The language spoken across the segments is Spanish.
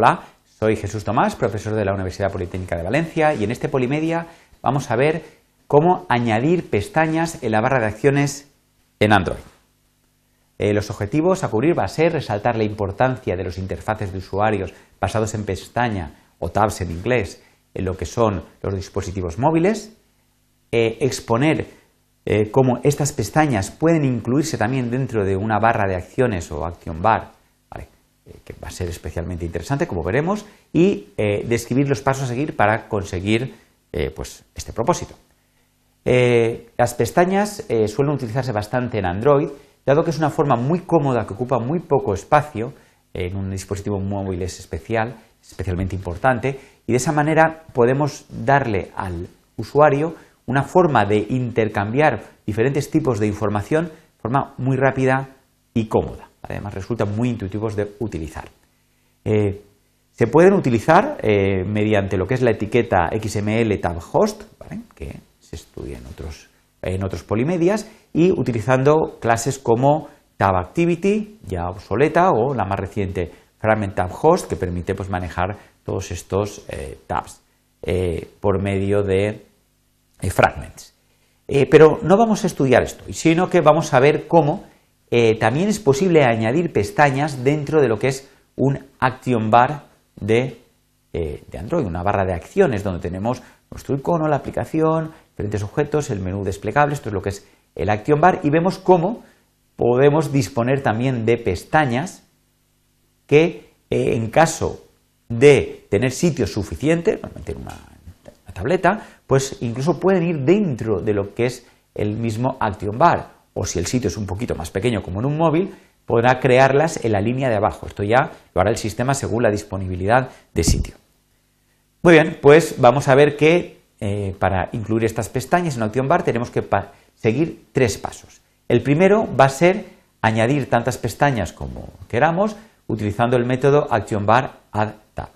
Hola, soy Jesús Tomás, profesor de la Universidad Politécnica de Valencia y en este Polimedia vamos a ver cómo añadir pestañas en la barra de acciones en Android. Eh, los objetivos a cubrir va a ser resaltar la importancia de los interfaces de usuarios basados en pestaña o tabs en inglés en lo que son los dispositivos móviles, eh, exponer eh, cómo estas pestañas pueden incluirse también dentro de una barra de acciones o action bar eh, que va a ser especialmente interesante, como veremos, y eh, describir los pasos a seguir para conseguir eh, pues, este propósito. las pestañas suelen utilizarse bastante en Android, dado que es una forma muy cómoda que ocupa muy poco espacio en un dispositivo móvil es especial, especialmente importante, y de esa manera podemos darle al usuario una forma de intercambiar diferentes tipos de información de forma muy rápida y cómoda además resultan muy intuitivos de utilizar. Eh, se pueden utilizar eh, mediante lo que es la etiqueta XML tabhost que se estudia en otros, en otros polimedias, y utilizando clases como tabactivity ya obsoleta, o la más reciente fragment que permite pues, manejar todos estos eh, tabs por medio de fragments. pero no vamos a estudiar esto, sino que vamos a ver cómo eh, también es posible añadir pestañas dentro de lo que es un action bar de, eh, de Android, una barra de acciones donde tenemos nuestro icono, la aplicación, diferentes objetos, el menú desplegable, esto es lo que es el action bar y vemos cómo podemos disponer también de pestañas que eh, en caso de tener sitio suficiente, para en una, una tableta, pues incluso pueden ir dentro de lo que es el mismo action bar o si el sitio es un poquito más pequeño como en un móvil, podrá crearlas en la línea de abajo. Esto ya lo hará el sistema según la disponibilidad de sitio. Muy bien, pues vamos a ver que eh, para incluir estas pestañas en Action Bar tenemos que seguir tres pasos. El primero va a ser añadir tantas pestañas como queramos utilizando el método Action Bar Add Tab.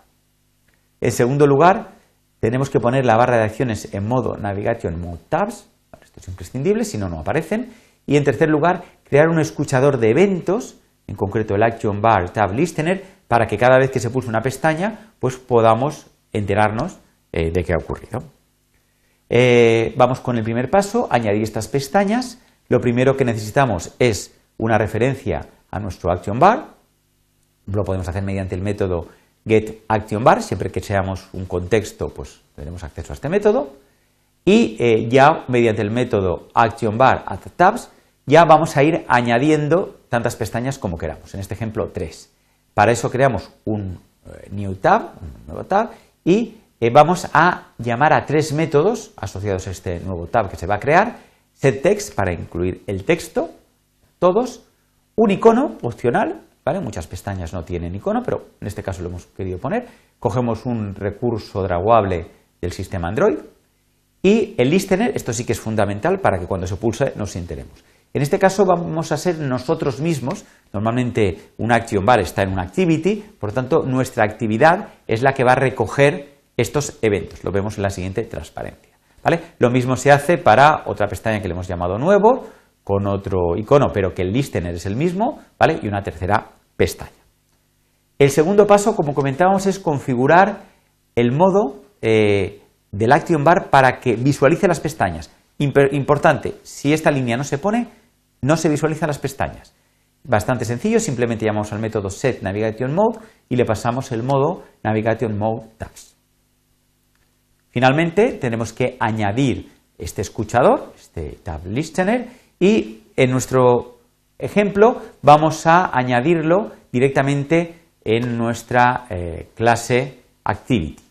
En segundo lugar, tenemos que poner la barra de acciones en modo Navigation Mode Tabs. esto es imprescindible, si no, no aparecen. Y en tercer lugar, crear un escuchador de eventos, en concreto el Action Bar Tab Listener, para que cada vez que se pulse una pestaña, pues podamos enterarnos eh, de qué ha ocurrido. Eh, vamos con el primer paso, añadir estas pestañas. Lo primero que necesitamos es una referencia a nuestro Action Bar. Lo podemos hacer mediante el método GetActionBar. siempre que seamos un contexto, pues tendremos acceso a este método y eh, ya mediante el método Action Tabs ya vamos a ir añadiendo tantas pestañas como queramos, en este ejemplo tres. Para eso creamos un eh, New Tab, un nuevo tab, y eh, vamos a llamar a tres métodos asociados a este nuevo tab que se va a crear, setText para incluir el texto, todos, un icono opcional, ¿vale? Muchas pestañas no tienen icono, pero en este caso lo hemos querido poner, cogemos un recurso draguable del sistema Android, y el listener, esto sí que es fundamental para que cuando se pulse nos enteremos. En este caso vamos a ser nosotros mismos, normalmente un action bar está en un activity, por lo tanto nuestra actividad es la que va a recoger estos eventos, lo vemos en la siguiente transparencia. ¿vale? Lo mismo se hace para otra pestaña que le hemos llamado nuevo, con otro icono, pero que el listener es el mismo, ¿vale? y una tercera pestaña. El segundo paso, como comentábamos, es configurar el modo eh, del Action Bar para que visualice las pestañas. Importante, si esta línea no se pone, no se visualizan las pestañas. Bastante sencillo, simplemente llamamos al método setNavigationMode y le pasamos el modo navigation mode tabs. Finalmente, tenemos que añadir este escuchador, este tab listener, y en nuestro ejemplo vamos a añadirlo directamente en nuestra eh, clase activity.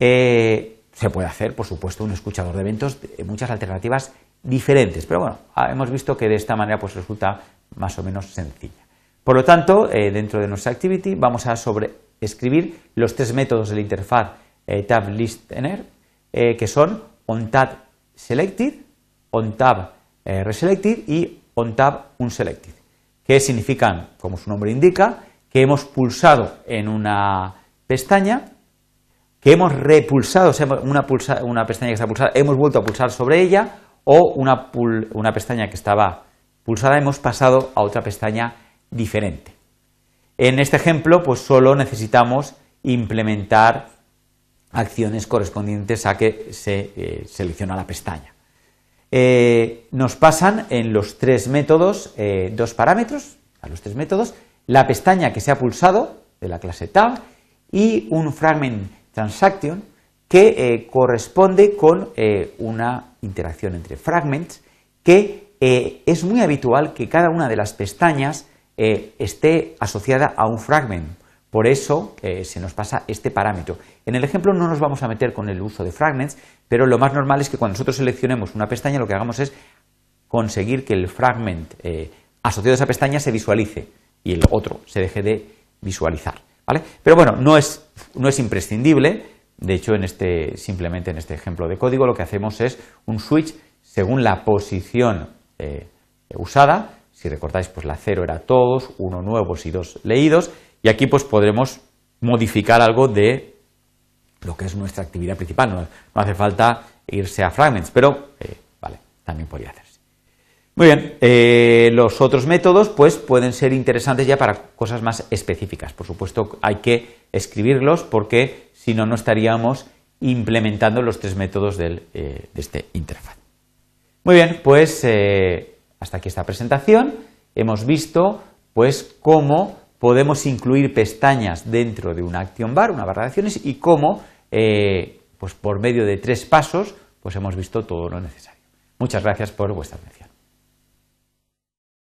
Eh, se puede hacer, por supuesto, un escuchador de eventos, de muchas alternativas diferentes, pero bueno, ah, hemos visto que de esta manera pues resulta más o menos sencilla. Por lo tanto, eh, dentro de nuestra activity vamos a sobreescribir los tres métodos de la interfaz eh, tab listener, eh, que son onTabSelected, selected, reselected y onTab unselected, que significan, como su nombre indica, que hemos pulsado en una pestaña que hemos repulsado, una, pestaña que está pulsada, hemos vuelto a pulsar sobre ella, o una, pestaña que estaba pulsada, hemos pasado a otra pestaña diferente. En este ejemplo, pues solo necesitamos implementar acciones correspondientes a que se eh, selecciona la pestaña. Eh, nos pasan en los tres métodos eh, dos parámetros, a los tres métodos, la pestaña que se ha pulsado de la clase tab y un fragment transaction que eh, corresponde con eh, una interacción entre fragments que eh, es muy habitual que cada una de las pestañas esté asociada a un fragment. Por eso se nos pasa este parámetro. En el ejemplo no nos vamos a meter con el uso de fragments, pero lo más normal es que cuando nosotros seleccionemos una pestaña lo que hagamos es conseguir que el fragment asociado a esa pestaña se visualice y el otro se deje de visualizar. Pero bueno, no es, no es imprescindible, de hecho en este, simplemente en este ejemplo de código lo que hacemos es un switch según la posición eh, usada, si recordáis pues la 0 era todos, 1 nuevos y 2 leídos, y aquí pues podremos modificar algo de lo que es nuestra actividad principal, no, hace falta irse a fragments, pero eh, vale, también podría hacerse. Muy bien, eh, los otros métodos pues pueden ser interesantes ya para cosas más específicas. Por supuesto hay que escribirlos porque si no, no estaríamos implementando los tres métodos eh, de este interfaz. Muy bien, pues eh, hasta aquí esta presentación. Hemos visto pues cómo podemos incluir pestañas dentro de una action bar, una barra de acciones, y cómo pues por medio de tres pasos pues hemos visto todo lo necesario. Muchas gracias por vuestra atención.